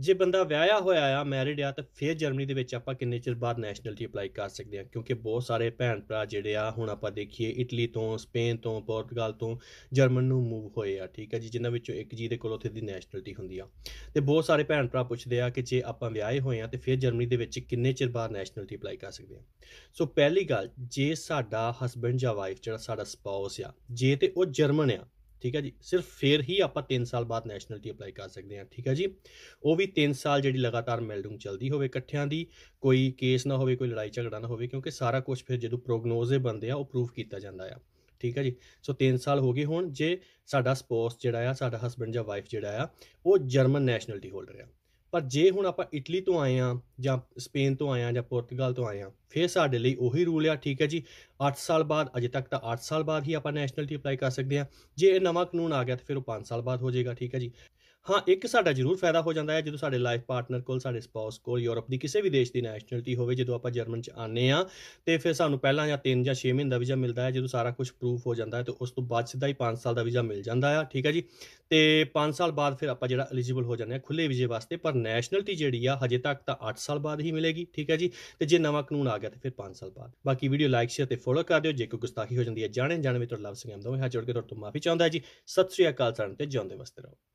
ਜੇ ਬੰਦਾ ਵਿਆਹਿਆ ਹੋਇਆ ਆ ਮੈਰਿਡ ਆ ਤਾਂ ਫਿਰ ਜਰਮਨੀ ਦੇ ਵਿੱਚ ਆਪਾਂ ਕਿੰਨੇ ਚਿਰ ਬਾਅਦ ਨੈਸ਼ਨੈਲਿਟੀ ਅਪਲਾਈ ਕਰ ਸਕਦੇ ਆ ਕਿਉਂਕਿ ਬਹੁਤ ਸਾਰੇ ਭੈਣ ਭਰਾ ਜਿਹੜੇ ਆ ਹੁਣ ਆਪਾਂ ਦੇਖੀਏ ਇਟਲੀ ਤੋਂ ਸਪੇਨ ਤੋਂ ਪੋਰਟੁਗਲ ਤੋਂ ਜਰਮਨ ਨੂੰ ਮੂਵ ਹੋਏ ਆ ਠੀਕ ਆ ਜੀ ਜਿਨ੍ਹਾਂ ਵਿੱਚੋਂ ਇੱਕ ਜੀ ਦੇ ਕੋਲ ਉੱਥੇ ਦੀ ਨੈਸ਼ਨੈਲਿਟੀ ਹੁੰਦੀ ਆ ਤੇ ਬਹੁਤ ਸਾਰੇ ਭੈਣ ਭਰਾ ਪੁੱਛਦੇ ਆ ਕਿ ਜੇ ਆਪਾਂ ਵਿਆਹੇ ਹੋਏ ਆ ਤੇ ਫਿਰ ਜਰਮਨੀ ਦੇ ਵਿੱਚ ਕਿੰਨੇ ਚਿਰ ਬਾਅਦ ਨੈਸ਼ਨੈਲਿਟੀ ਅਪਲਾਈ ਕਰ ਸਕਦੇ ਆ ਸੋ ਪਹਿਲੀ ਗੱਲ ਜੇ ਸਾਡਾ ਹਸਬੰਡ ਜਾਂ ਵਾਈਫ ਜਿਹੜਾ ਸਾਡਾ ਸਪਾਊਸ ਆ ਜੇ ਤੇ ਉਹ ਜਰਮਨ ਆ ਠੀਕ ਹੈ ਜੀ ਸਿਰਫ ਫੇਰ ਹੀ ਆਪਾਂ 3 ਸਾਲ ਬਾਅਦ ਨੈਸ਼ਨਲਟੀ ਅਪਲਾਈ ਕਰ ਸਕਦੇ ਹਾਂ ਠੀਕ ਹੈ ਜੀ ਉਹ ਵੀ 3 ਸਾਲ ਜਿਹੜੀ ਲਗਾਤਾਰ ਮੈਲਡਿੰਗ ਚਲਦੀ ਹੋਵੇ ਇਕੱਠਿਆਂ ਦੀ ਕੋਈ ਕੇਸ ਨਾ ਹੋਵੇ ਕੋਈ ਲੜਾਈ ਝਗੜਾ ਨਾ ਹੋਵੇ ਕਿਉਂਕਿ ਸਾਰਾ ਕੁਝ ਫਿਰ ਜਦੋਂ ਪ੍ਰੋਗਨੋਸੇ ਬੰਦੇ ਆ ਉਹ ਪ੍ਰੂਫ ਕੀਤਾ ਜਾਂਦਾ ਆ ਠੀਕ ਹੈ ਜੀ ਸੋ 3 ਸਾਲ ਹੋ ਗਏ ਹੁਣ ਜੇ ਸਾਡਾ ਸਪੌਸ ਜਿਹੜਾ ਆ ਸਾਡਾ ਹਸਬੰਡ ਜਾਂ ਵਾਈਫ ਜਿਹੜਾ ਆ ਉਹ ਜਰਮਨ ਨੈਸ਼ਨਲਟੀ ਹੋਲਡਰ ਆ ਪਰ ਜੇ ਹੁਣ ਆਪਾਂ ਇਟਲੀ ਤੋਂ ਆਏ ਆ ਜਾਂ ਸਪੇਨ ਤੋਂ ਆਏ ਆ ਜਾਂ ਪੁਰਤਗਾਲ ਤੋਂ ਆਏ ਆ ਫਿਰ ਸਾਡੇ ਲਈ ਉਹੀ ਰੂਲ ਆ ਠੀਕ ਹੈ ਜੀ 8 ਸਾਲ ਬਾਅਦ ਅਜੇ ਤੱਕ ਤਾਂ 8 ਸਾਲ ਬਾਅਦ ਹੀ ਆਪਾਂ ਨੈਸ਼ਨਲਟੀ ਅਪਲਾਈ ਕਰ ਸਕਦੇ ਆ ਜੇ ਇਹ ਨਵਾਂ ਕਾਨੂੰਨ ਆ ਗਿਆ ਤਾਂ ਫਿਰ ਉਹ 5 ਸਾਲ ਬਾਅਦ ਹੋ ਜਾਏਗਾ ਠੀਕ ਹੈ ਜੀ ਹਾਂ ਇੱਕ ਸਾਡਾ ਜ਼ਰੂਰ ਫਾਇਦਾ ਹੋ ਜਾਂਦਾ ਹੈ ਜਦੋਂ ਸਾਡੇ ਲਾਈਫ ਪਾਰਟਨਰ ਕੋਲ ਸਾਡੇ ਸਪਾਊਸ ਕੋਲ ਯੂਰਪ ਦੀ ਕਿਸੇ ਵੀ ਦੇਸ਼ ਦੀ ਨੈਸ਼ਨਲਟੀ ਹੋਵੇ ਜਦੋਂ ਆਪਾਂ ਜਰਮਨ ਚ ਆਨੇ ਆ ਤੇ ਫਿਰ ਸਾਨੂੰ ਪਹਿਲਾਂ ਜਾਂ 3 ਜਾਂ 6 ਮਹੀਨੇ ਦਾ ਵੀਜ਼ਾ ਮਿਲਦਾ ਹੈ ਜਦੋਂ ਸਾਰਾ ਕੁਝ ਪ੍ਰੂਫ ਹੋ ਜਾਂਦਾ ਹੈ ਤੇ ਉਸ ਤੋਂ ਬਾਅਦ ਸਿੱਧਾ ਹੀ 5 ਸਾਲ ਦਾ ਵੀਜ਼ਾ ਮਿਲ ਜਾਂਦਾ ਹੈ ਠੀਕ ਹੈ ਜੀ ਤੇ 5 ਸਾਲ ਬਾਅਦ ਫਿਰ ਆਪਾਂ ਜਿਹੜਾ ਐਲੀਜੀਬਲ ਹੋ ਜਾਂਦੇ ਆ ਖੁੱਲੇ ਵੀਜ਼ੇ ਵਾਸਤੇ ਪਰ ਨੈਸ਼ਨਲਟੀ ਜਿਹੜੀ ਆ ਹਜੇ ਤੱਕ ਤਾਂ 8 ਸਾਲ ਬਾਅਦ ਹੀ ਮਿਲੇਗੀ ਠੀਕ ਹੈ ਜੀ ਤੇ ਜੇ ਨਵਾਂ ਕਾਨੂੰਨ ਆ ਗਿਆ ਤੇ ਫਿਰ 5 ਸਾਲ ਬਾਅਦ ਬਾਕੀ ਵੀਡੀਓ ਲਾਈਕ ਸ਼ੇਅਰ ਤੇ ਫੋਲੋ ਕਰ ਦਿਓ ਜੇ ਕੋਈ ਗੁਸਤਾਖੀ ਹੋ ਜਾਂਦੀ ਹੈ ਜਾਣੇ ਜਾਣੇ ਵਿੱਚ ਤੁਹਾਡਾ ਲਵ ਸਿੰਘ ਆਮ ਦੋਵੇਂ ਹੱਥ ਜੋੜ ਕੇ ਤੁਹਾਡੇ ਤੋਂ ਮਾਫੀ ਚਾਹੁੰਦਾ ਜੀ ਸਤਿ ਸ੍ਰੀ ਅਕਾਲ ਸਾਰਿਆਂ ਤੇ ਜਿਉਂਦੇ ਵਸਤੇ ਰਹੋ